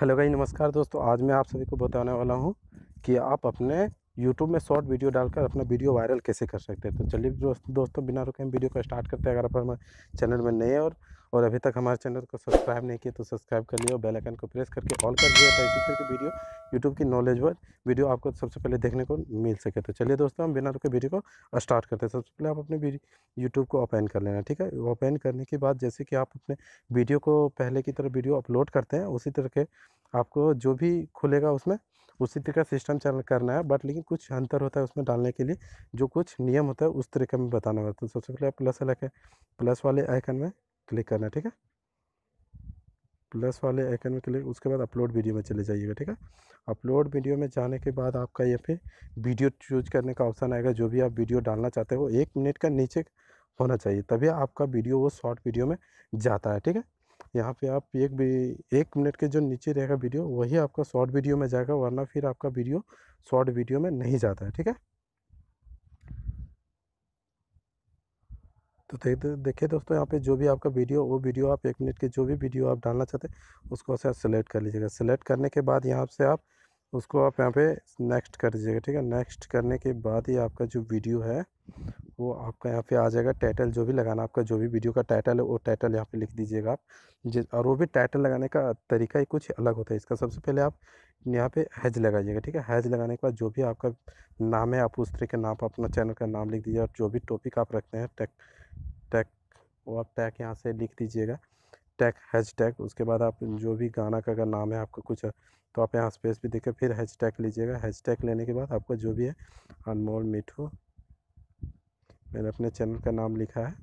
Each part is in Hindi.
हेलो भाई नमस्कार दोस्तों आज मैं आप सभी को बताने वाला हूँ कि आप अपने यूट्यूब में शॉर्ट वीडियो डालकर अपना वीडियो वायरल कैसे कर सकते हैं तो चलिए दोस्तों दोस्तों बिना रुके हम वीडियो को स्टार्ट करते हैं अगर आप हमारे चैनल में नए और और अभी तक हमारे चैनल को सब्सक्राइब नहीं किया तो सब्सक्राइब कर लिए और बेल को प्रेस करके ऑल कर दिया ताकि फिर की वीडियो यूट्यूब की नॉलेज पर वीडियो आपको सबसे पहले देखने को मिल सके तो चलिए दोस्तों हम बिना रुके वीडियो को स्टार्ट करते हैं सबसे पहले आप अपने यूट्यूब को ओपन कर लेना ठीक है ओपन करने के बाद जैसे कि आप अपने वीडियो को पहले की तरह वीडियो अपलोड करते हैं उसी तरह के आपको जो भी खुलेगा उसमें उसी तरह का सिस्टम चल करना है बट लेकिन कुछ अंतर होता है उसमें डालने के लिए जो कुछ नियम होता है उस तरीके में बताना होता है तो सबसे पहले आप प्लस अलग है प्लस वाले आइकन में क्लिक करना ठीक है प्लस वाले आइकन में क्लिक उसके बाद अपलोड वीडियो में चले जाइएगा ठीक है अपलोड वीडियो में जाने के बाद आपका यहाँ पे वीडियो चूज करने का ऑप्शन आएगा जो भी आप वीडियो डालना चाहते हो एक मिनट का नीचे होना चाहिए तभी आपका वीडियो वो शॉर्ट वीडियो में जाता है ठीक है यहाँ पे आप एक भी एक मिनट के जो नीचे रहेगा वीडियो वही आपका शॉर्ट वीडियो में जाएगा वरना फिर आपका वीडियो शॉर्ट वीडियो में नहीं जाता है ठीक है तो देखिए दोस्तों यहाँ पे जो भी आपका वीडियो वो वीडियो आप एक मिनट की जो भी वीडियो आप डालना चाहते हैं उसको ऐसे आप सेलेक्ट कर लीजिएगा सेलेक्ट करने के बाद यहाँ से आप उसको आप यहाँ पे नेक्स्ट कर दीजिएगा ठीक है नेक्स्ट करने के बाद ही आपका जो वीडियो है वो आपका यहाँ पे आ जाएगा टाइटल जो भी लगाना आपका जो भी वीडियो का टाइटल है वो टाइटल यहाँ पे लिख दीजिएगा आप जिस और वो भी टाइटल लगाने का तरीका ही कुछ अलग होता है इसका सबसे पहले आप यहाँ पे हैज लगाइएगा ठीक है हैज लगाने के बाद जो भी आपका नाम है आप उस तरह के नाम पर अपना चैनल का नाम लिख दीजिए और जो भी टॉपिक आप रखते हैं टैक टैक वो आप टैक यहाँ से लिख दीजिएगा टैक हैज टैग उसके बाद आप जो भी गाना का अगर नाम है आपका कुछ तो आप यहाँ स्पेस भी देखकर फिर हैज टैक लीजिएगा हैज टैक लेने के बाद आपका जो भी है अनमोल मीठू मैंने अपने चैनल का नाम लिखा है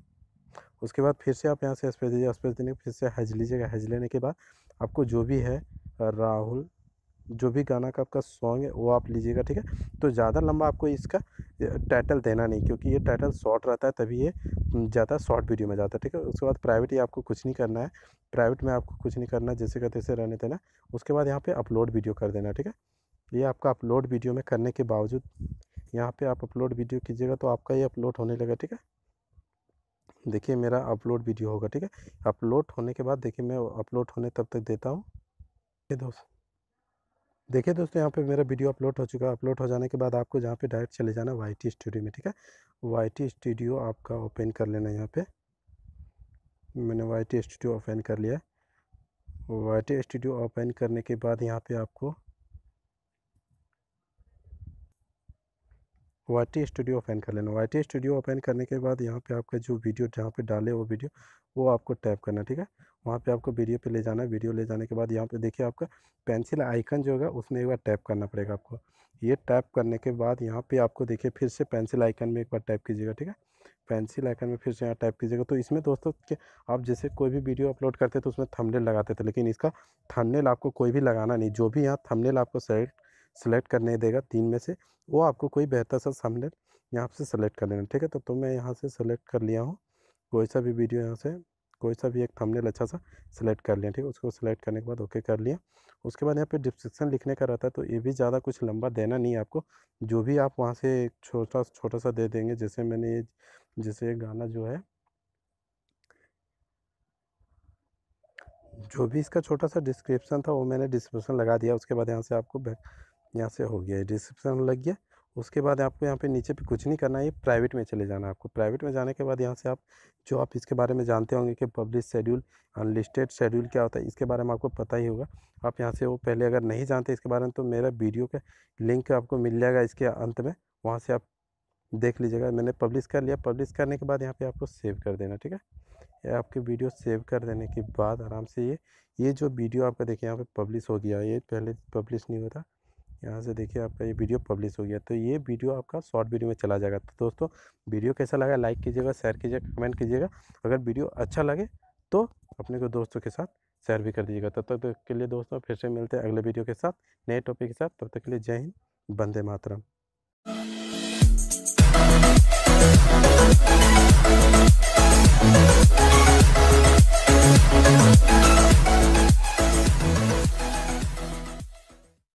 उसके बाद फिर से आप यहाँ से स्पेस दीजिए स्पेस देने फिर से हज लीजिएगा हज लेने के बाद आपको जो भी है राहुल जो भी गाना का आपका सॉन्ग है वो आप लीजिएगा ठीक है तो ज़्यादा लंबा आपको इसका टाइटल देना नहीं क्योंकि ये टाइटल शॉर्ट रहता है तभी ये ज़्यादा शॉर्ट वीडियो में जाता है ठीक है उसके बाद प्राइवेट ही आपको कुछ नहीं करना है प्राइवेट में आपको कुछ नहीं करना है जैसे का तैसे रहने देना उसके बाद यहाँ पर अपलोड वीडियो कर देना ठीक है ये आपका अपलोड वीडियो में करने के बावजूद यहाँ पे आप अपलोड वीडियो कीजिएगा तो आपका ये अपलोड होने लगा ठीक है देखिए मेरा अपलोड वीडियो होगा ठीक है अपलोड होने के बाद देखिए मैं अपलोड होने तब तक देता हूँ दोस्त देखिए दोस्तों यहाँ पे मेरा वीडियो अपलोड हो चुका है अपलोड हो जाने के बाद आपको जहाँ पे डायरेक्ट चले जाना वाई टी स्टूडियो में ठीक है वाई टी स्टूडियो आपका ओपन कर लेना यहाँ पे मैंने वाई टी स्टूडियो ओपन कर लिया वाई टी स्टूडियो ओपन करने के बाद यहाँ पे आपको वाई टी स्टूडियो ओपन कर लेना वाई टी स्टूडियो ओपन करने के बाद यहाँ पे आपका जो वीडियो जहाँ पे डाले वो वीडियो वो आपको टैप करना ठीक है वहाँ पे आपको वीडियो पे ले जाना है वीडियो ले जाने के बाद यहाँ पे देखिए आपका पेंसिल आइकन जो होगा उसमें एक बार टैप करना पड़ेगा आपको ये टैप करने के बाद यहाँ पे आपको देखिए फिर से पेंसिल आइकन में एक बार टैप कीजिएगा ठीक है पेंसिल आइकन में फिर से यहाँ टाइप कीजिएगा तो इसमें दोस्तों कि आप जैसे कोई भी वीडियो अपलोड करते थे तो उसमें थंबनेल लगाते थे लेकिन इसका थंबनेल आपको कोई भी लगाना नहीं जो भी यहाँ थंबनेल आपको सेलेक्ट सेलेक्ट करने देगा तीन में से वो आपको कोई बेहतर सा सामने यहाँ से सेलेक्ट कर लेना ठीक है तो, तो मैं यहाँ से सेलेक्ट कर लिया हूँ कोई सा भी वीडियो यहाँ से कोई सा भी एक थंबनेल अच्छा सा सिलेक्ट कर लिया ठीक है उसको सिलेक्ट करने के बाद ओके कर लिया उसके बाद यहाँ पे डिस्क्रिप्शन लिखने का रहता है तो ये भी ज़्यादा कुछ लंबा देना नहीं है आपको जो भी आप वहाँ से छोटा छोटा सा दे देंगे जैसे मैंने ये जैसे ये गाना जो है जो भी इसका छोटा सा डिस्क्रिप्शन था वो मैंने डिस्क्रिप्शन लगा दिया उसके बाद यहाँ से आपको यहाँ से हो गया डिस्क्रिप्शन लग गया उसके बाद आपको यहाँ पे नीचे पे कुछ नहीं करना है ये प्राइवेट में चले जाना है आपको प्राइवेट में जाने के बाद यहाँ से आप जो आप इसके बारे में जानते होंगे कि पब्लिश शेड्यूल अनलिस्टेड शेड्यूल क्या होता है इसके बारे में आपको पता ही होगा आप यहाँ से वो पहले अगर नहीं जानते इसके बारे में तो मेरा वीडियो का लिंक आपको मिल जाएगा इसके अंत में वहाँ से आप देख लीजिएगा मैंने पब्लिश कर लिया पब्लिश करने के बाद यहाँ पर आपको सेव कर देना ठीक है आपकी आपके वीडियो सेव कर देने के बाद आराम से ये ये जो वीडियो आपका देखिए यहाँ पर पब्लिश हो गया ये पहले पब्लिश नहीं होता यहाँ से देखिए आपका ये वीडियो पब्लिश हो गया तो ये वीडियो आपका शॉर्ट वीडियो में चला जाएगा तो दोस्तों वीडियो कैसा लगा लाइक कीजिएगा शेयर कीजिएगा कमेंट कीजिएगा अगर वीडियो अच्छा लगे तो अपने को दोस्तों के साथ शेयर भी कर दीजिएगा तब तक के लिए दोस्तों फिर से मिलते हैं अगले वीडियो के साथ नए टॉपिक के साथ तब तक के लिए जय हिंद बंदे मातरम